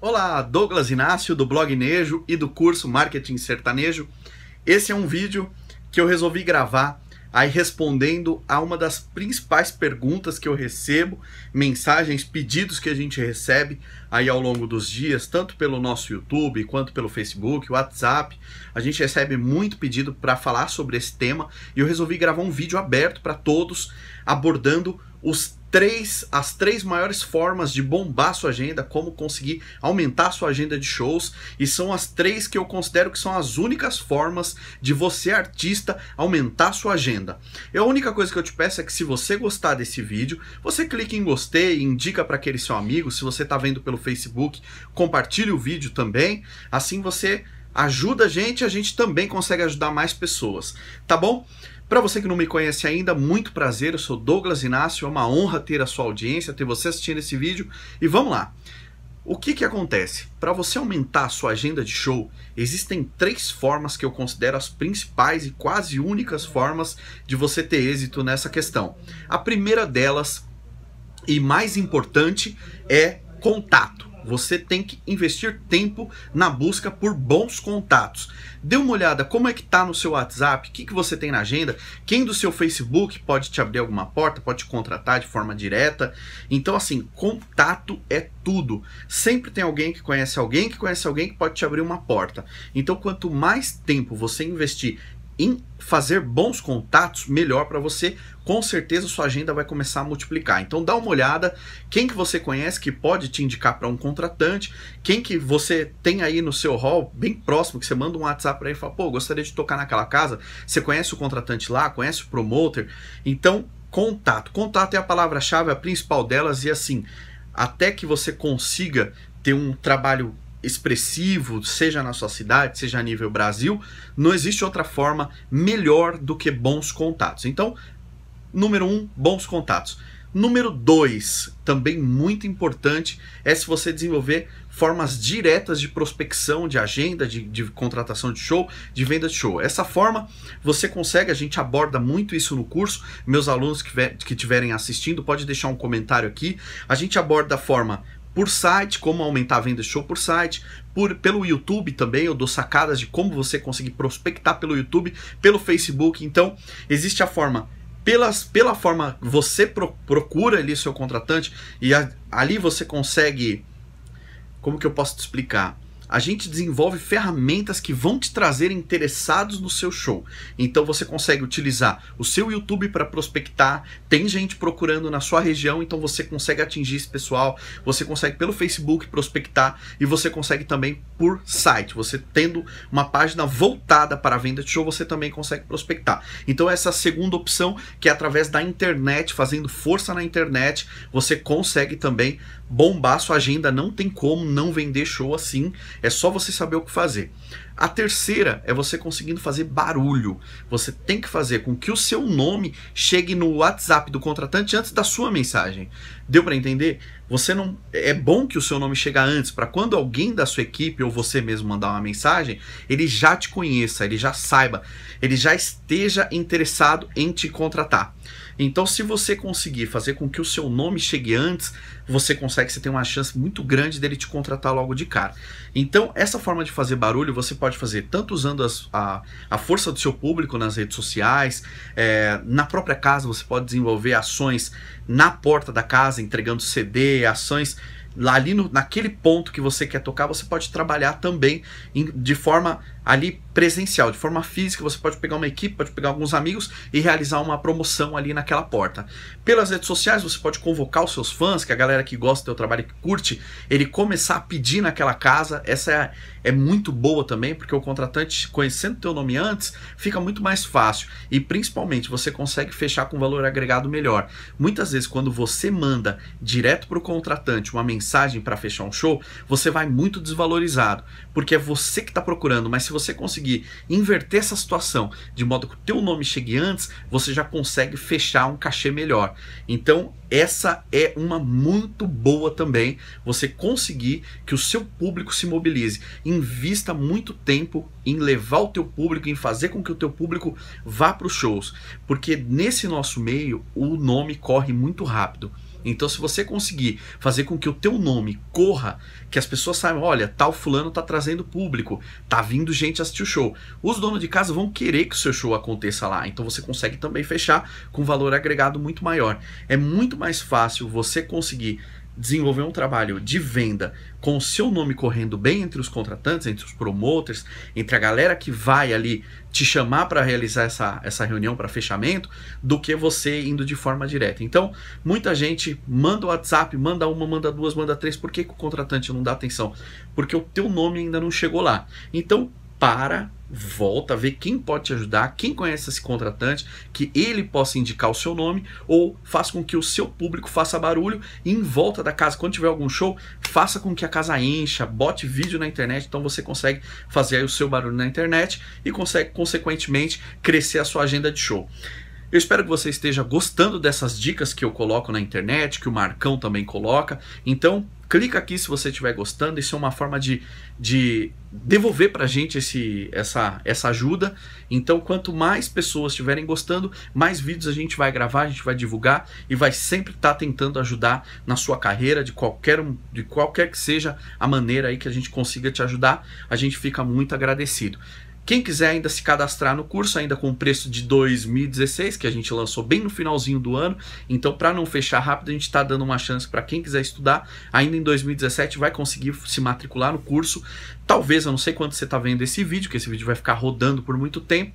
Olá, Douglas Inácio do blog Nejo e do curso Marketing Sertanejo. Esse é um vídeo que eu resolvi gravar aí respondendo a uma das principais perguntas que eu recebo, mensagens, pedidos que a gente recebe aí ao longo dos dias, tanto pelo nosso YouTube quanto pelo Facebook, WhatsApp. A gente recebe muito pedido para falar sobre esse tema e eu resolvi gravar um vídeo aberto para todos abordando os três, as três maiores formas de bombar sua agenda, como conseguir aumentar sua agenda de shows, e são as três que eu considero que são as únicas formas de você, artista, aumentar sua agenda. E a única coisa que eu te peço é que se você gostar desse vídeo, você clique em gostei, indica para aquele seu amigo, se você está vendo pelo Facebook, compartilhe o vídeo também, assim você ajuda a gente, a gente também consegue ajudar mais pessoas, tá bom? Para você que não me conhece ainda, muito prazer, eu sou Douglas Inácio, é uma honra ter a sua audiência, ter você assistindo esse vídeo. E vamos lá. O que que acontece? Para você aumentar a sua agenda de show, existem três formas que eu considero as principais e quase únicas formas de você ter êxito nessa questão. A primeira delas e mais importante é contato você tem que investir tempo na busca por bons contatos. Dê uma olhada como é que tá no seu WhatsApp, o que, que você tem na agenda, quem do seu Facebook pode te abrir alguma porta, pode te contratar de forma direta. Então, assim, contato é tudo. Sempre tem alguém que conhece alguém que conhece alguém que pode te abrir uma porta. Então, quanto mais tempo você investir em fazer bons contatos, melhor para você, com certeza sua agenda vai começar a multiplicar. Então dá uma olhada, quem que você conhece que pode te indicar para um contratante, quem que você tem aí no seu hall bem próximo que você manda um WhatsApp para ele e fala: "Pô, gostaria de tocar naquela casa". Você conhece o contratante lá, conhece o promoter? Então, contato. Contato é a palavra-chave, a principal delas e assim, até que você consiga ter um trabalho expressivo, seja na sua cidade, seja a nível Brasil, não existe outra forma melhor do que bons contatos. Então, número um, bons contatos. Número dois, também muito importante, é se você desenvolver formas diretas de prospecção, de agenda, de, de, contratação de show, de venda de show. Essa forma você consegue, a gente aborda muito isso no curso. Meus alunos que, que tiverem assistindo, pode deixar um comentário aqui. A gente aborda a forma por site, como aumentar a venda de show por site, por, pelo YouTube também, eu dou sacadas de como você conseguir prospectar pelo YouTube, pelo Facebook. Então, existe a forma pelas, pela forma você pro, procura ali seu contratante e a, ali você consegue como que eu posso te explicar? a gente desenvolve ferramentas que vão te trazer interessados no seu show. Então você consegue utilizar o seu YouTube para prospectar, tem gente procurando na sua região, então você consegue atingir esse pessoal, você consegue pelo Facebook prospectar e você consegue também por site. Você tendo uma página voltada para a venda de show, você também consegue prospectar. Então essa segunda opção, que é através da internet, fazendo força na internet, você consegue também bombar sua agenda, não tem como não vender show assim. É só você saber o que fazer. A terceira é você conseguindo fazer barulho. Você tem que fazer com que o seu nome chegue no WhatsApp do contratante antes da sua mensagem. Deu para entender? Você não é bom que o seu nome chegue antes para quando alguém da sua equipe ou você mesmo mandar uma mensagem, ele já te conheça, ele já saiba, ele já esteja interessado em te contratar. Então, se você conseguir fazer com que o seu nome chegue antes, você consegue, você tem uma chance muito grande dele te contratar logo de cara. Então, essa forma de fazer barulho, você pode pode fazer tanto usando as, a, a força do seu público nas redes sociais, é, na própria casa você pode desenvolver ações na porta da casa, entregando CD, ações lá ali no, naquele ponto que você quer tocar, você pode trabalhar também em, de forma ali presencial, de forma física, você pode pegar uma equipe, pode pegar alguns amigos e realizar uma promoção ali naquela porta. Pelas redes sociais, você pode convocar os seus fãs, que a galera que gosta do seu trabalho, que curte, ele começar a pedir naquela casa. Essa é, é muito boa também, porque o contratante, conhecendo teu nome antes, fica muito mais fácil. E principalmente, você consegue fechar com valor agregado melhor. Muitas vezes, quando você manda direto para o contratante uma mensagem mensagem para fechar um show, você vai muito desvalorizado, porque é você que está procurando, mas se você conseguir inverter essa situação de modo que o teu nome chegue antes, você já consegue fechar um cachê melhor. Então, essa é uma muito boa também, você conseguir que o seu público se mobilize. Invista muito tempo em levar o teu público, em fazer com que o teu público vá para os shows, porque nesse nosso meio o nome corre muito rápido. Então, se você conseguir fazer com que o teu nome corra, que as pessoas saibam, olha, tal fulano tá trazendo público, tá vindo gente assistir o show. Os donos de casa vão querer que o seu show aconteça lá. Então, você consegue também fechar com valor agregado muito maior. É muito mais fácil você conseguir desenvolver um trabalho de venda com o seu nome correndo bem entre os contratantes, entre os promoters, entre a galera que vai ali te chamar para realizar essa, essa reunião para fechamento, do que você indo de forma direta. Então, muita gente manda o WhatsApp, manda uma, manda duas, manda três. Por que, que o contratante não dá atenção? Porque o teu nome ainda não chegou lá. Então, para, volta, vê quem pode te ajudar, quem conhece esse contratante, que ele possa indicar o seu nome ou faça com que o seu público faça barulho e em volta da casa, quando tiver algum show, faça com que a casa encha, bote vídeo na internet, então você consegue fazer o seu barulho na internet e consegue consequentemente crescer a sua agenda de show. Eu espero que você esteja gostando dessas dicas que eu coloco na internet, que o Marcão também coloca. Então, clica aqui se você estiver gostando. Isso é uma forma de, de devolver para a gente esse, essa, essa ajuda. Então, quanto mais pessoas estiverem gostando, mais vídeos a gente vai gravar, a gente vai divulgar e vai sempre estar tá tentando ajudar na sua carreira, de qualquer, de qualquer que seja a maneira aí que a gente consiga te ajudar. A gente fica muito agradecido. Quem quiser ainda se cadastrar no curso, ainda com o preço de 2016, que a gente lançou bem no finalzinho do ano, então para não fechar rápido, a gente está dando uma chance para quem quiser estudar, ainda em 2017 vai conseguir se matricular no curso. Talvez, eu não sei quando você está vendo esse vídeo, que esse vídeo vai ficar rodando por muito tempo,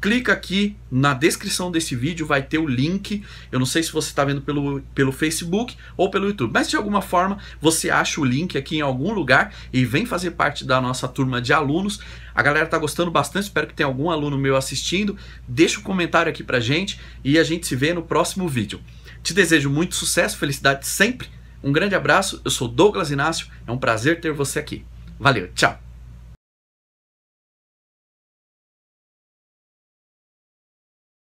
clica aqui na descrição desse vídeo, vai ter o link. Eu não sei se você está vendo pelo, pelo Facebook ou pelo YouTube, mas de alguma forma você acha o link aqui em algum lugar e vem fazer parte da nossa turma de alunos. A galera está gostando bastante, espero que tenha algum aluno meu assistindo. Deixa o um comentário aqui para gente e a gente se vê no próximo vídeo. Te desejo muito sucesso, felicidade sempre. Um grande abraço, eu sou Douglas Inácio, é um prazer ter você aqui. Valeu, tchau!